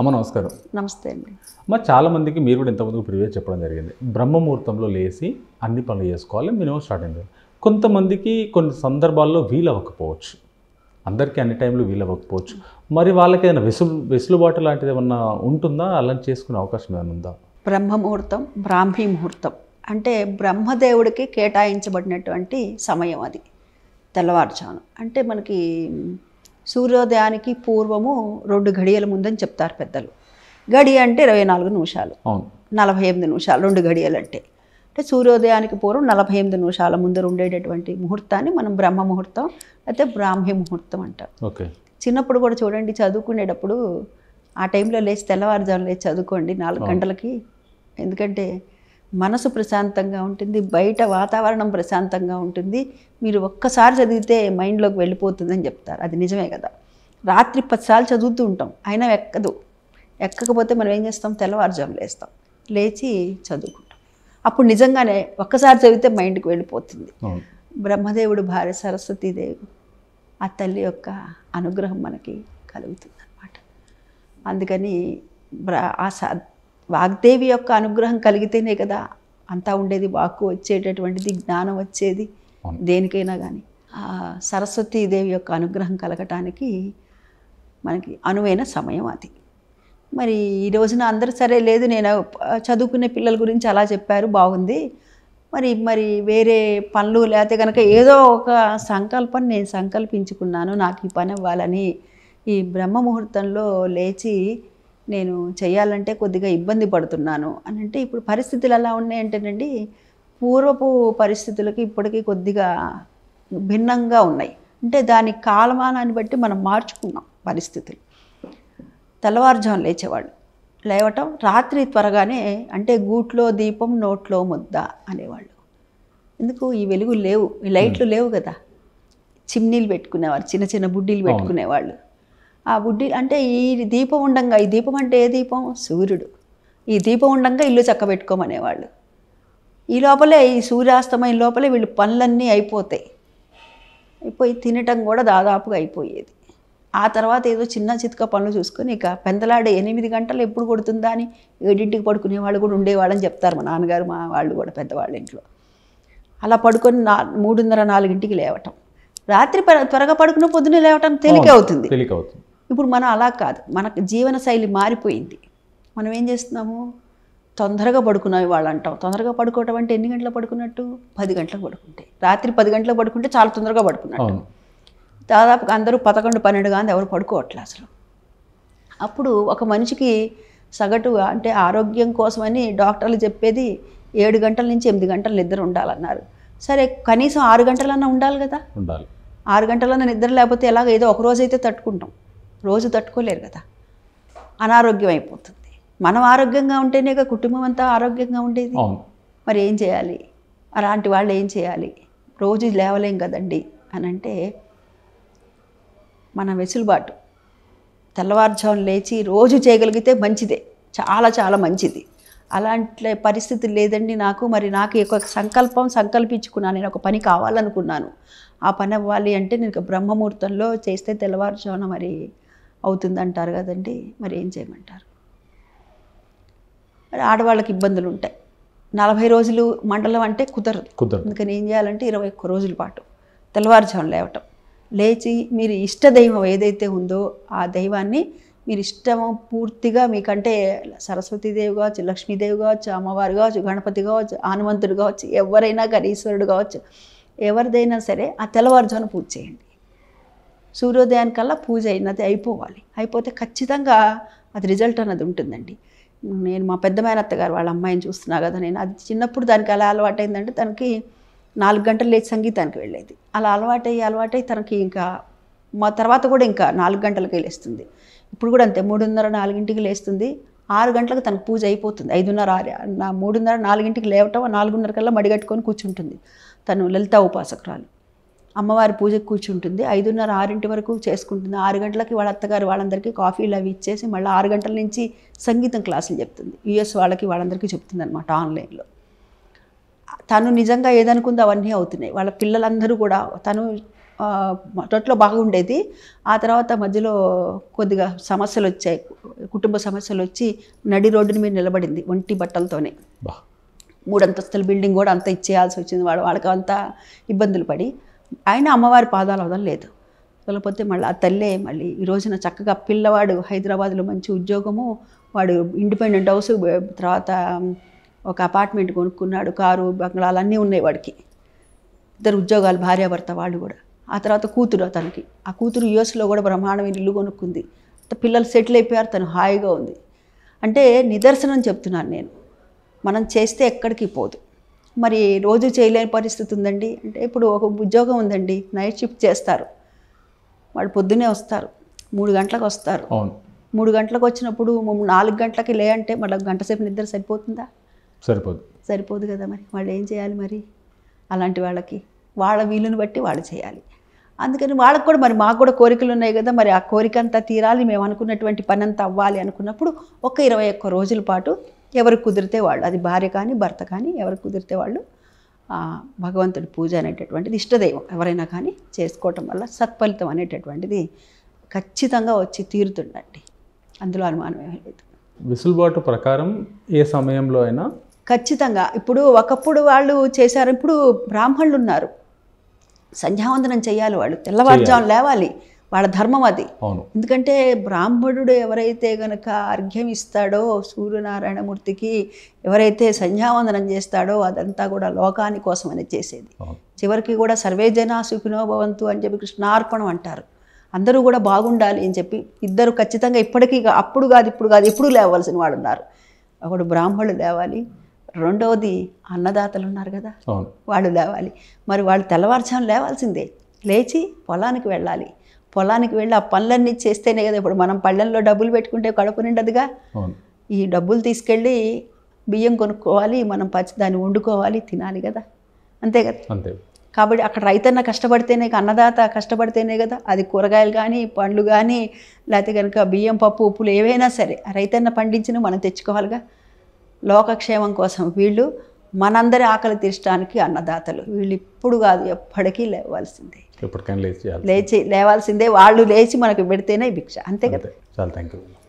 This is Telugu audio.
అమ్మ నమస్కారం నమస్తే అండి మరి చాలామందికి మీరు కూడా ఇంతమందికి ప్రివే చెప్పడం జరిగింది బ్రహ్మముహూర్తంలో లేచి అన్ని పనులు చేసుకోవాలి మినిమం స్టార్ట్ అయింది కొంతమందికి కొన్ని సందర్భాల్లో వీలవ్వకపోవచ్చు అందరికీ అన్ని టైంలో వీలవ్వకపోవచ్చు మరి వాళ్ళకి ఏదైనా వెసులు వెసులుబాటు లాంటిది ఏమన్నా ఉంటుందా అలా చేసుకునే అవకాశం ఏమైనా ఉందా బ్రహ్మముహూర్తం బ్రాహ్మీ ముహూర్తం అంటే బ్రహ్మదేవుడికి కేటాయించబడినటువంటి సమయం అది తెల్లవారుజాను అంటే మనకి సూర్యోదయానికి పూర్వము రెండు గడియల ముందని చెప్తారు పెద్దలు గడి అంటే ఇరవై నాలుగు నిమిషాలు నలభై ఎనిమిది నిమిషాలు రెండు గడియలు అంటే అంటే సూర్యోదయానికి పూర్వం నలభై ఎనిమిది నిమిషాల ముందర ఉండేటటువంటి ముహూర్తాన్ని మనం బ్రహ్మ ముహూర్తం అయితే బ్రాహ్మీ ముహూర్తం అంటారు చిన్నప్పుడు కూడా చూడండి చదువుకునేటప్పుడు ఆ టైంలో లేచి తెల్లవారుజాము లేచి చదువుకోండి నాలుగు గంటలకి ఎందుకంటే మనసు ప్రశాంతంగా ఉంటుంది బయట వాతావరణం ప్రశాంతంగా ఉంటుంది మీరు ఒక్కసారి చదివితే మైండ్లోకి వెళ్ళిపోతుందని చెప్తారు అది నిజమే కదా రాత్రి పదిసార్లు చదువుతూ ఉంటాం అయినా ఎక్కదు ఎక్కకపోతే మనం ఏం చేస్తాం తెల్లవారుజాము లేస్తాం లేచి చదువుకుంటాం అప్పుడు నిజంగానే ఒక్కసారి చదివితే మైండ్కి వెళ్ళిపోతుంది బ్రహ్మదేవుడు భార్య సరస్వతీదేవి ఆ తల్లి యొక్క అనుగ్రహం మనకి కలుగుతుంది అందుకని ఆ వాగ్దేవి యొక్క అనుగ్రహం కలిగితేనే కదా అంతా ఉండేది వాక్కు వచ్చేటటువంటిది జ్ఞానం వచ్చేది దేనికైనా కానీ సరస్వతీదేవి యొక్క అనుగ్రహం కలగటానికి మనకి అనువైన సమయం అది మరి ఈ రోజున అందరూ సరే లేదు నేను చదువుకునే పిల్లల గురించి అలా చెప్పారు బాగుంది మరి మరి వేరే పనులు లేకపోతే కనుక ఏదో ఒక సంకల్పం నేను సంకల్పించుకున్నాను నాకు ఈ పని అవ్వాలని ఈ బ్రహ్మ ముహూర్తంలో లేచి నేను చేయాలంటే కొద్దిగా ఇబ్బంది పడుతున్నాను అని అంటే ఇప్పుడు పరిస్థితులు ఎలా ఉన్నాయంటేనండి పూర్వపు పరిస్థితులకి ఇప్పటికీ కొద్దిగా భిన్నంగా ఉన్నాయి అంటే దాని కాలమానాన్ని బట్టి మనం మార్చుకున్నాం పరిస్థితులు తెల్లవారుజామున లేచేవాళ్ళు లేవటం రాత్రి త్వరగానే అంటే గూట్లో దీపం నోట్లో ముద్ద అనేవాళ్ళు ఎందుకు ఈ వెలుగు లేవు ఈ లైట్లు లేవు కదా చిమ్నీలు పెట్టుకునేవారు చిన్న చిన్న బుడ్డీలు పెట్టుకునేవాళ్ళు ఆ బుడ్డి అంటే ఈ దీపం ఉండంగా ఈ దీపం అంటే ఏ దీపం సూర్యుడు ఈ దీపం ఉండంగా ఇల్లు చక్కబెట్టుకోమనేవాళ్ళు ఈ లోపలే ఈ సూర్యాస్తమైన లోపలే వీళ్ళు పనులన్నీ అయిపోతాయి అయిపోయి తినటం కూడా దాదాపుగా అయిపోయేది ఆ తర్వాత ఏదో చిన్న చితక పనులు చూసుకొని ఇక పెందలాడే ఎనిమిది గంటలు ఎప్పుడు కొడుతుందా అని ఏడింటికి పడుకునే వాళ్ళు కూడా ఉండేవాళ్ళని చెప్తారు మా నాన్నగారు మా వాళ్ళు కూడా పెద్దవాళ్ళ ఇంట్లో అలా పడుకొని నా మూడున్నర నాలుగింటికి లేవటం రాత్రి త్వరగా పడుకున్న పొద్దున్నే లేవటం తేలిక అవుతుంది తేలిక అవుతుంది ఇప్పుడు మనం అలా కాదు మన జీవన శైలి మారిపోయింది మనం ఏం చేస్తున్నాము తొందరగా పడుకున్నాయి వాళ్ళు అంటాం తొందరగా పడుకోవటం అంటే ఎన్ని గంటలు పడుకున్నట్టు పది గంటలకు పడుకుంటే రాత్రి పది గంటలకు పడుకుంటే చాలా తొందరగా పడుకున్నట్టు దాదాపు అందరూ పదకొండు పన్నెండు కానీ ఎవరు పడుకోవట్లే అసలు అప్పుడు ఒక మనిషికి సగటు అంటే ఆరోగ్యం కోసమని డాక్టర్లు చెప్పేది ఏడు గంటల నుంచి ఎనిమిది గంటలు నిద్ర ఉండాలన్నారు సరే కనీసం ఆరు గంటలన్నా ఉండాలి కదా ఉండాలి ఆరు గంటలన్నా నిద్ర లేకపోతే ఎలాగ ఏదో ఒక తట్టుకుంటాం రోజు తట్టుకోలేరు కదా అనారోగ్యం అయిపోతుంది మనం ఆరోగ్యంగా ఉంటేనే కుటుంబం అంతా ఆరోగ్యంగా ఉండేది మరి ఏం చేయాలి అలాంటి వాళ్ళు ఏం చేయాలి రోజు లేవలేం కదండి అని అంటే మన వెసులుబాటు తెల్లవారుజామున లేచి రోజు చేయగలిగితే మంచిదే చాలా చాలా మంచిది అలాంటి పరిస్థితి లేదండి నాకు మరి నాకు ఒక సంకల్పం సంకల్పించుకున్నాను నేను ఒక పని కావాలనుకున్నాను ఆ పని అవ్వాలి అంటే నేను బ్రహ్మముహూర్తంలో చేస్తే తెల్లవారుజామున మరి అవుతుంది అంటారు కదండి మరి ఏం చేయమంటారు మరి ఆడవాళ్ళకి ఇబ్బందులు ఉంటాయి నలభై రోజులు మండలం అంటే కుదరదు అందుకని ఏం చేయాలంటే ఇరవై ఒక్క రోజుల పాటు తెల్లవారుజాము లేవటం లేచి మీరు ఇష్ట దైవం ఏదైతే ఉందో ఆ దైవాన్ని మీరు ఇష్టము పూర్తిగా మీకంటే సరస్వతీదేవి కావచ్చు లక్ష్మీదేవి కావచ్చు అమ్మవారు కావచ్చు గణపతి కావచ్చు హనుమంతుడు కావచ్చు ఎవరైనా కానీ కావచ్చు ఎవరిదైనా సరే ఆ తెల్లవారుజామున పూజ చేయండి సూర్యోదయానికల్లా పూజ అయినది అయిపోవాలి అయిపోతే ఖచ్చితంగా అది రిజల్ట్ అన్నది ఉంటుందండి నేను మా పెద్ద మేనత్త వాళ్ళ అమ్మాయిని చూస్తున్నా కదా నేను అది చిన్నప్పుడు దానికి అలా అలవాటైందంటే తనకి నాలుగు గంటలు లేచి సంగీతానికి వెళ్ళేది అలా అలవాటయ్యి అలవాటై తనకి ఇంకా మా తర్వాత కూడా ఇంకా నాలుగు గంటలకే లేస్తుంది ఇప్పుడు కూడా అంతే మూడున్నర నాలుగింటికి లేస్తుంది ఆరు గంటలకు తనకు పూజ అయిపోతుంది ఐదున్నర ఆరు నా మూడున్నర నాలుగింటికి లేవటం నాలుగున్నర కల్లా మడిగట్టుకొని కూర్చుంటుంది తను లలిత ఉపాసకురాలు అమ్మవారి పూజకు కూర్చుంటుంది ఐదున్నర ఆరింటి వరకు చేసుకుంటుంది ఆరు గంటలకి వాళ్ళ అత్తగారు వాళ్ళందరికీ కాఫీలు అవి ఇచ్చేసి మళ్ళీ ఆరు గంటల నుంచి సంగీతం క్లాసులు చెప్తుంది యుఎస్ వాళ్ళకి వాళ్ళందరికీ చెప్తుంది అనమాట ఆన్లైన్లో తను నిజంగా ఏదనుకుందో అవన్నీ అవుతున్నాయి వాళ్ళ పిల్లలందరూ కూడా తను మొదట్లో బాగుండేది ఆ తర్వాత మధ్యలో కొద్దిగా సమస్యలు వచ్చాయి కుటుంబ సమస్యలు వచ్చి నడి రోడ్డుని మీద నిలబడింది ఒంటి బట్టలతోనే మూడంతస్తుల బిల్డింగ్ కూడా అంత ఇచ్చేయాల్సి వచ్చింది వాళ్ళు వాళ్ళకి అంతా ఇబ్బందులు పడి ఆయన అమ్మవారి పాదాలు వదలలేదు వదలపోతే మళ్ళీ ఆ తల్లే మళ్ళీ ఈ రోజున చక్కగా పిల్లవాడు హైదరాబాద్లో మంచి ఉద్యోగము వాడు ఇండిపెండెంట్ హౌస్ తర్వాత ఒక అపార్ట్మెంట్ కొనుక్కున్నాడు కారు బంగ్లాలు అన్నీ ఉన్నాయి వాడికి ఇద్దరు ఉద్యోగాలు భార్యాభర్త వాళ్ళు కూడా ఆ తర్వాత కూతురు తనకి ఆ కూతురు యుఎస్లో కూడా బ్రహ్మాండమైన ఇల్లు కొనుక్కుంది పిల్లలు సెటిల్ అయిపోయారు తను హాయిగా ఉంది అంటే నిదర్శనం చెప్తున్నాను నేను మనం చేస్తే ఎక్కడికి పోదు మరి రోజు చేయలేని పరిస్థితి ఉందండి అంటే ఇప్పుడు ఒక ఉద్యోగం ఉందండి నైట్ షిఫ్ట్ చేస్తారు వాళ్ళు పొద్దునే వస్తారు మూడు గంటలకు వస్తారు మూడు గంటలకు వచ్చినప్పుడు నాలుగు గంటలకి లే అంటే మళ్ళీ గంట సేపు నిద్ర సరిపోతుందా సరిపోదు సరిపోదు కదా మరి వాళ్ళు ఏం చేయాలి మరి అలాంటి వాళ్ళకి వాళ్ళ వీలుని బట్టి వాళ్ళు చేయాలి అందుకని వాళ్ళకు కూడా మరి మాకు కూడా కోరికలు ఉన్నాయి కదా మరి ఆ కోరిక అంతా తీరాలి మేము అనుకున్నటువంటి పని అంతా అవ్వాలి అనుకున్నప్పుడు ఒక ఇరవై ఒక్క రోజుల పాటు ఎవరు కుదిరితే వాళ్ళు అది భార్య కానీ భర్త కానీ ఎవరు కుదిరితే వాళ్ళు భగవంతుడి పూజ అనేటటువంటిది ఇష్టదైవం ఎవరైనా కానీ చేసుకోవటం వల్ల సత్ఫలితం అనేటటువంటిది ఖచ్చితంగా వచ్చి తీరుతుండండి అందులో అనుమానం ఏమీ లేదు విసులుబాటు ప్రకారం ఏ సమయంలో అయినా ఖచ్చితంగా ఇప్పుడు ఒకప్పుడు వాళ్ళు చేశారు ఇప్పుడు బ్రాహ్మణులు ఉన్నారు సంధ్యావందనం చేయాలి వాళ్ళు తెల్లవారుజాము లేవాలి వాళ్ళ ధర్మం అది ఎందుకంటే బ్రాహ్మణుడు ఎవరైతే గనక అర్ఘ్యం ఇస్తాడో సూర్యనారాయణమూర్తికి ఎవరైతే సంధ్యావందనం చేస్తాడో అదంతా కూడా లోకాని కోసమని చేసేది చివరికి కూడా సర్వే జనా సుఖినో భవంతు అని చెప్పి కృష్ణార్పణం అంటారు అందరూ కూడా బాగుండాలి అని చెప్పి ఇద్దరు ఖచ్చితంగా ఇప్పటికీ అప్పుడు కాదు ఇప్పుడు కాదు ఎప్పుడు లేవలసిన వాళ్ళు ఉన్నారు ఒకడు బ్రాహ్మణులు లేవాలి రెండవది అన్నదాతలు ఉన్నారు కదా వాళ్ళు లేవాలి మరి వాళ్ళు తెల్లవారుజాము లేవాల్సిందే లేచి పొలానికి వెళ్ళాలి పొలానికి వెళ్ళి ఆ పనులన్నీ చేస్తేనే కదా ఇప్పుడు మనం పళ్ళల్లో డబ్బులు పెట్టుకుంటే కడుపు నిండదుగా ఈ డబ్బులు తీసుకెళ్ళి బియ్యం కొనుక్కోవాలి మనం పచ్చి దాన్ని వండుకోవాలి తినాలి కదా అంతే కదా అంతే కాబట్టి అక్కడ రైతన్న కష్టపడితేనే అన్నదాత కష్టపడితేనే కదా అది కూరగాయలు కానీ పండ్లు కానీ లేకపోతే కనుక బియ్యం పప్పు ఉప్పులు ఏవైనా సరే రైతన్న పండించిన మనం తెచ్చుకోవాలిగా లోకక్షేమం కోసం వీళ్ళు మనందరి ఆకలి తీర్చడానికి అన్నదాతలు వీళ్ళు ఇప్పుడు కాదు ఎప్పటికీ లేవాల్సిందే ఎప్పటికైనా లేచి లేచి లేవాల్సిందే వాళ్ళు లేచి మనకు పెడితేనే భిక్ష అంతే కదా చాలా థ్యాంక్ యూ